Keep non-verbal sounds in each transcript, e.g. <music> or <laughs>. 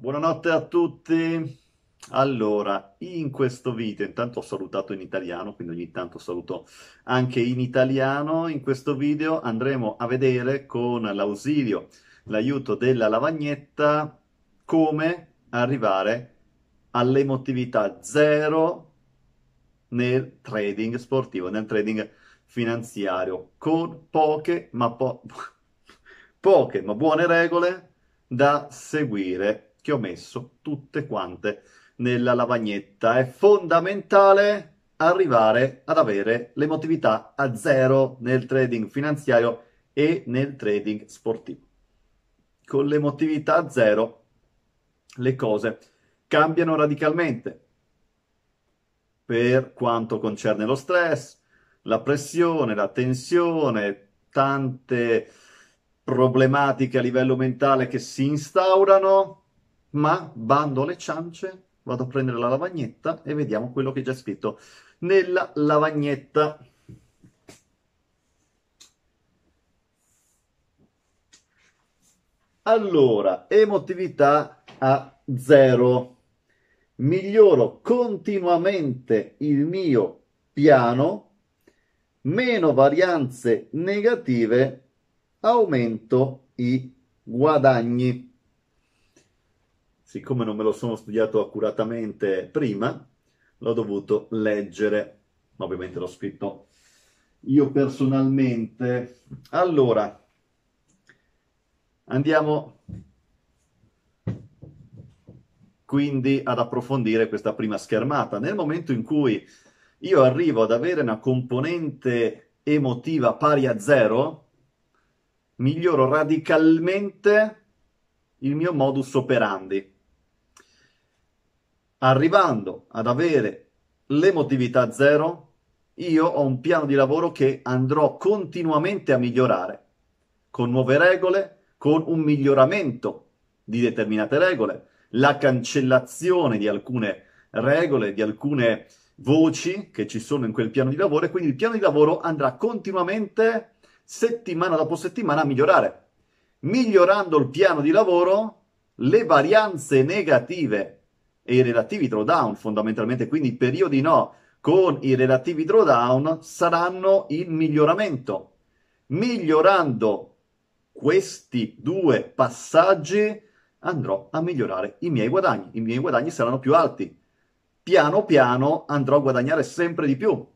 Buonanotte a tutti. Allora, in questo video, intanto ho salutato in italiano, quindi ogni tanto saluto anche in italiano. In questo video andremo a vedere con l'ausilio, l'aiuto della lavagnetta, come arrivare all'emotività zero nel trading sportivo, nel trading finanziario, con poche ma, po- <laughs> poche, ma buone regole da seguire che ho messo tutte quante nella lavagnetta. È fondamentale arrivare ad avere l'emotività a zero nel trading finanziario e nel trading sportivo. Con l'emotività a zero le cose cambiano radicalmente per quanto concerne lo stress, la pressione, la tensione, tante problematiche a livello mentale che si instaurano ma bando alle ciance, vado a prendere la lavagnetta e vediamo quello che c'è scritto nella lavagnetta. Allora, emotività a zero. Miglioro continuamente il mio piano, meno varianze negative, aumento i guadagni siccome non me lo sono studiato accuratamente prima, l'ho dovuto leggere, ma ovviamente l'ho scritto io personalmente. Allora, andiamo quindi ad approfondire questa prima schermata. Nel momento in cui io arrivo ad avere una componente emotiva pari a zero, miglioro radicalmente il mio modus operandi arrivando ad avere l'emotività zero, io ho un piano di lavoro che andrò continuamente a migliorare, con nuove regole, con un miglioramento di determinate regole, la cancellazione di alcune regole, di alcune voci che ci sono in quel piano di lavoro e quindi il piano di lavoro andrà continuamente settimana dopo settimana a migliorare. Migliorando il piano di lavoro, le varianze negative e i relativi drawdown fondamentalmente, quindi i periodi no con i relativi drawdown saranno il miglioramento. Migliorando questi due passaggi andrò a migliorare i miei guadagni, i miei guadagni saranno più alti. Piano piano andrò a guadagnare sempre di più.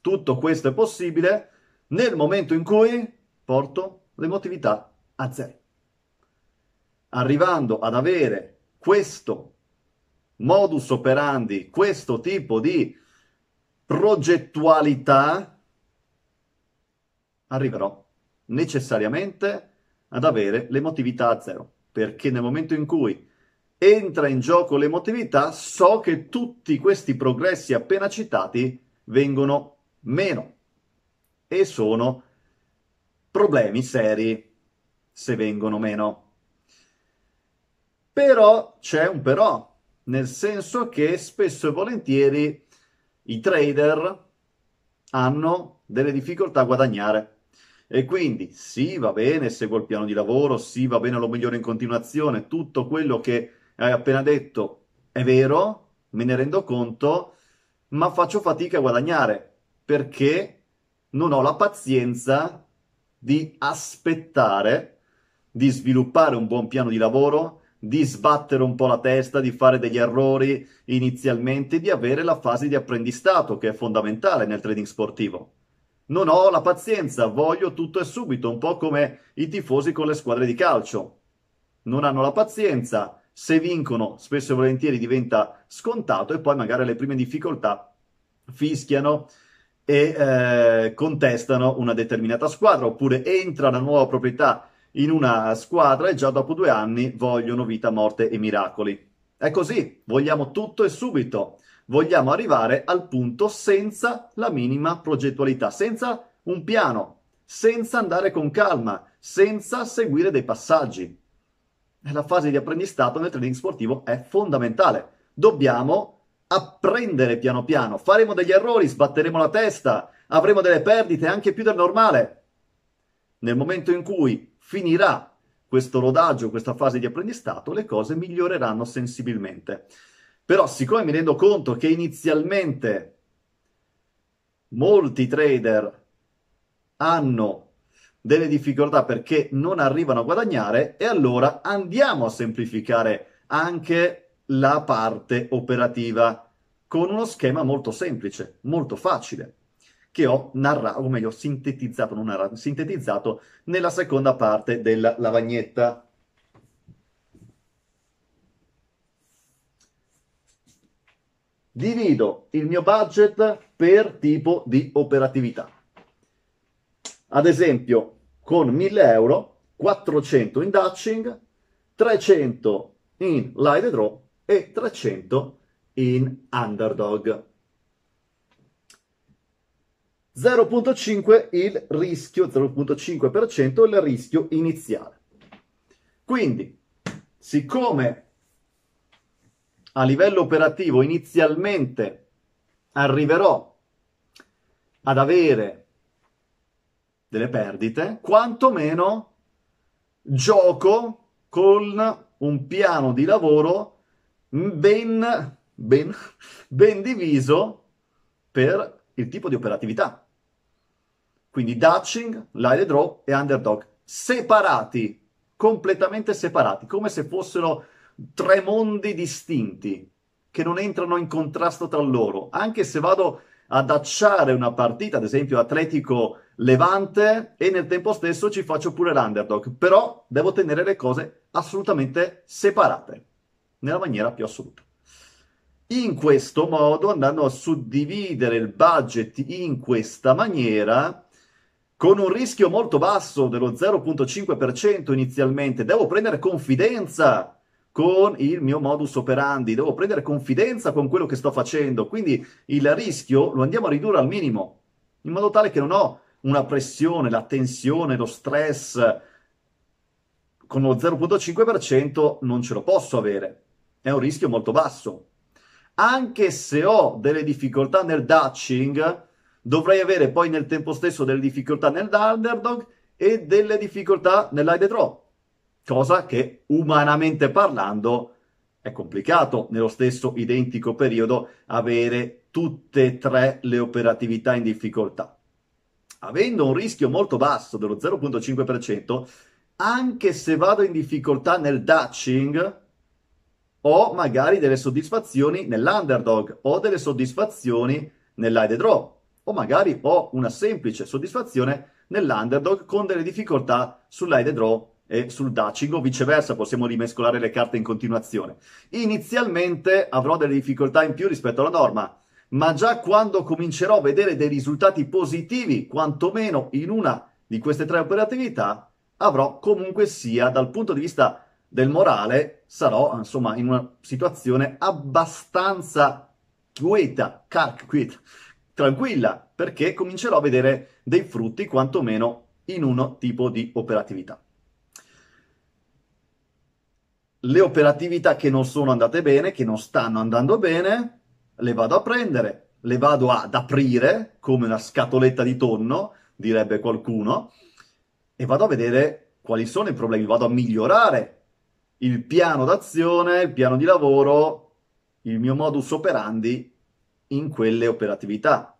Tutto questo è possibile nel momento in cui porto l'emotività a zero. Arrivando ad avere questo modus operandi, questo tipo di progettualità, arriverò necessariamente ad avere l'emotività a zero, perché nel momento in cui entra in gioco l'emotività, so che tutti questi progressi appena citati vengono meno e sono problemi seri se vengono meno. Però c'è un però, nel senso che spesso e volentieri i trader hanno delle difficoltà a guadagnare. E quindi sì, va bene, seguo il piano di lavoro, sì, va bene, lo miglioro in continuazione, tutto quello che hai appena detto è vero, me ne rendo conto, ma faccio fatica a guadagnare perché non ho la pazienza di aspettare, di sviluppare un buon piano di lavoro, di sbattere un po' la testa, di fare degli errori inizialmente, di avere la fase di apprendistato che è fondamentale nel trading sportivo. Non ho la pazienza, voglio tutto e subito, un po' come i tifosi con le squadre di calcio. Non hanno la pazienza, se vincono spesso e volentieri diventa scontato e poi magari le prime difficoltà fischiano e eh, contestano una determinata squadra oppure entra una nuova proprietà in una squadra e già dopo due anni vogliono vita, morte e miracoli. È così, vogliamo tutto e subito. Vogliamo arrivare al punto senza la minima progettualità, senza un piano, senza andare con calma, senza seguire dei passaggi. La fase di apprendistato nel trading sportivo è fondamentale. Dobbiamo apprendere piano piano, faremo degli errori, sbatteremo la testa, avremo delle perdite anche più del normale. Nel momento in cui finirà questo rodaggio, questa fase di apprendistato, le cose miglioreranno sensibilmente. Però siccome mi rendo conto che inizialmente molti trader hanno delle difficoltà perché non arrivano a guadagnare e allora andiamo a semplificare anche la parte operativa con uno schema molto semplice, molto facile che ho narrato, o meglio, sintetizzato, non narrato, sintetizzato nella seconda parte della lavagnetta. Divido il mio budget per tipo di operatività. Ad esempio, con 1000 euro, 400 in Dutching, 300 in light Draw e 300 in Underdog. 0.5 il rischio, 0.5% il rischio iniziale. Quindi, siccome a livello operativo inizialmente arriverò ad avere delle perdite, quantomeno gioco con un piano di lavoro ben, ben, ben diviso per il tipo di operatività. Quindi Dutching, Lyle Draw e Underdog, separati, completamente separati, come se fossero tre mondi distinti che non entrano in contrasto tra loro. Anche se vado ad acciare una partita, ad esempio Atletico Levante, e nel tempo stesso ci faccio pure l'underdog, però devo tenere le cose assolutamente separate, nella maniera più assoluta. In questo modo, andando a suddividere il budget in questa maniera, con un rischio molto basso dello 0.5% inizialmente. Devo prendere confidenza con il mio modus operandi, devo prendere confidenza con quello che sto facendo, quindi il rischio lo andiamo a ridurre al minimo, in modo tale che non ho una pressione, la tensione, lo stress con lo 0.5% non ce lo posso avere. È un rischio molto basso. Anche se ho delle difficoltà nel dutching, dovrei avere poi nel tempo stesso delle difficoltà nell'underdog e delle difficoltà nell'hide draw, cosa che umanamente parlando è complicato nello stesso identico periodo avere tutte e tre le operatività in difficoltà. Avendo un rischio molto basso dello 0.5%, anche se vado in difficoltà nel dutching, ho magari delle soddisfazioni nell'underdog o delle sodd'isfazioni nell'ide draw o magari ho una semplice soddisfazione nell'underdog con delle difficoltà sull'Aide Draw e sul Dutching o viceversa, possiamo rimescolare le carte in continuazione. Inizialmente avrò delle difficoltà in più rispetto alla norma, ma già quando comincerò a vedere dei risultati positivi, quantomeno in una di queste tre operatività, avrò comunque sia dal punto di vista del morale, sarò insomma in una situazione abbastanza quieta, car- quieta tranquilla, perché comincerò a vedere dei frutti quantomeno in uno tipo di operatività. Le operatività che non sono andate bene, che non stanno andando bene, le vado a prendere, le vado ad aprire come una scatoletta di tonno, direbbe qualcuno, e vado a vedere quali sono i problemi, vado a migliorare il piano d'azione, il piano di lavoro, il mio modus operandi in quelle operatività.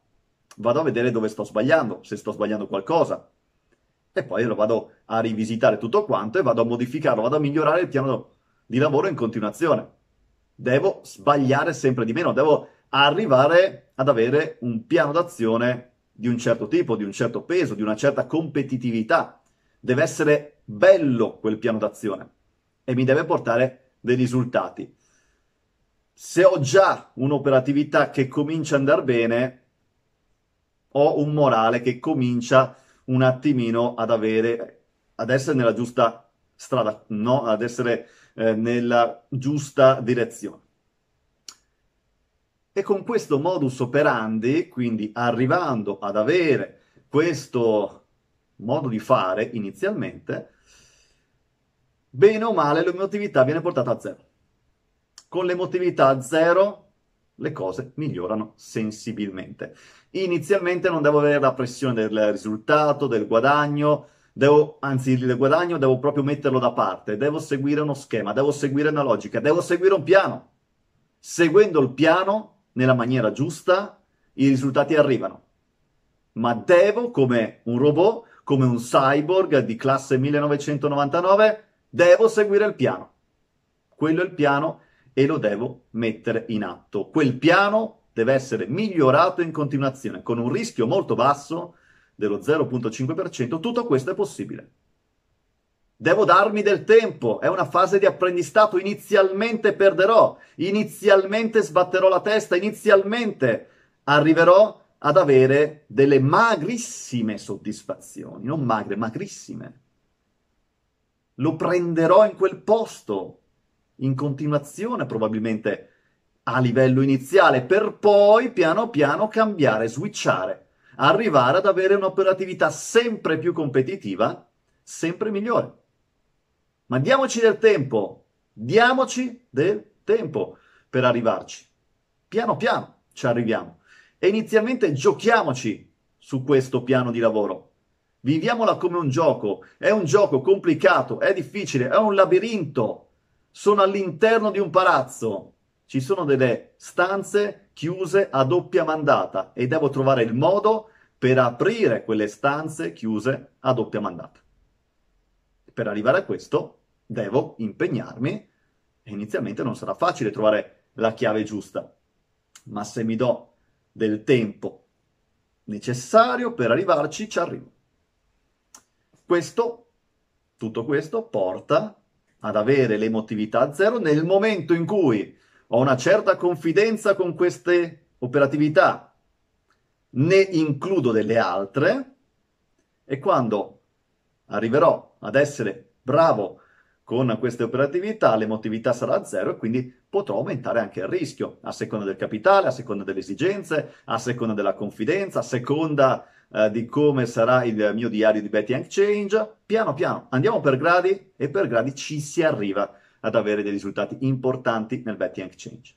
Vado a vedere dove sto sbagliando, se sto sbagliando qualcosa. E poi lo vado a rivisitare tutto quanto e vado a modificarlo, vado a migliorare il piano di lavoro in continuazione. Devo sbagliare sempre di meno, devo arrivare ad avere un piano d'azione di un certo tipo, di un certo peso, di una certa competitività. Deve essere bello quel piano d'azione e mi deve portare dei risultati se ho già un'operatività che comincia a andare bene, ho un morale che comincia un attimino ad avere, ad essere nella giusta strada, no? ad essere eh, nella giusta direzione. E con questo modus operandi, quindi arrivando ad avere questo modo di fare inizialmente, bene o male l'emotività viene portata a zero con l'emotività a zero le cose migliorano sensibilmente. Inizialmente non devo avere la pressione del risultato, del guadagno, devo, anzi il guadagno devo proprio metterlo da parte, devo seguire uno schema, devo seguire una logica, devo seguire un piano. Seguendo il piano nella maniera giusta, i risultati arrivano. Ma devo, come un robot, come un cyborg di classe 1999, devo seguire il piano. Quello è il piano e lo devo mettere in atto. Quel piano deve essere migliorato in continuazione con un rischio molto basso dello 0.5%. Tutto questo è possibile. Devo darmi del tempo, è una fase di apprendistato, inizialmente perderò, inizialmente sbatterò la testa, inizialmente arriverò ad avere delle magrissime soddisfazioni, non magre, magrissime. Lo prenderò in quel posto, in continuazione, probabilmente a livello iniziale, per poi piano piano cambiare, switchare, arrivare ad avere un'operatività sempre più competitiva, sempre migliore. Ma diamoci del tempo, diamoci del tempo per arrivarci. Piano piano ci arriviamo. E inizialmente giochiamoci su questo piano di lavoro. Viviamola come un gioco, è un gioco complicato, è difficile, è un labirinto, sono all'interno di un palazzo, ci sono delle stanze chiuse a doppia mandata e devo trovare il modo per aprire quelle stanze chiuse a doppia mandata. Per arrivare a questo devo impegnarmi e inizialmente non sarà facile trovare la chiave giusta, ma se mi do del tempo necessario per arrivarci, ci arrivo. Questo, tutto questo porta ad avere l'emotività zero nel momento in cui ho una certa confidenza con queste operatività, ne includo delle altre e quando arriverò ad essere bravo con queste operatività, l'emotività sarà zero e quindi potrò aumentare anche il rischio a seconda del capitale, a seconda delle esigenze, a seconda della confidenza, a seconda eh, di come sarà il mio diario di betting exchange. Piano piano andiamo per gradi e per gradi ci si arriva ad avere dei risultati importanti nel betting exchange.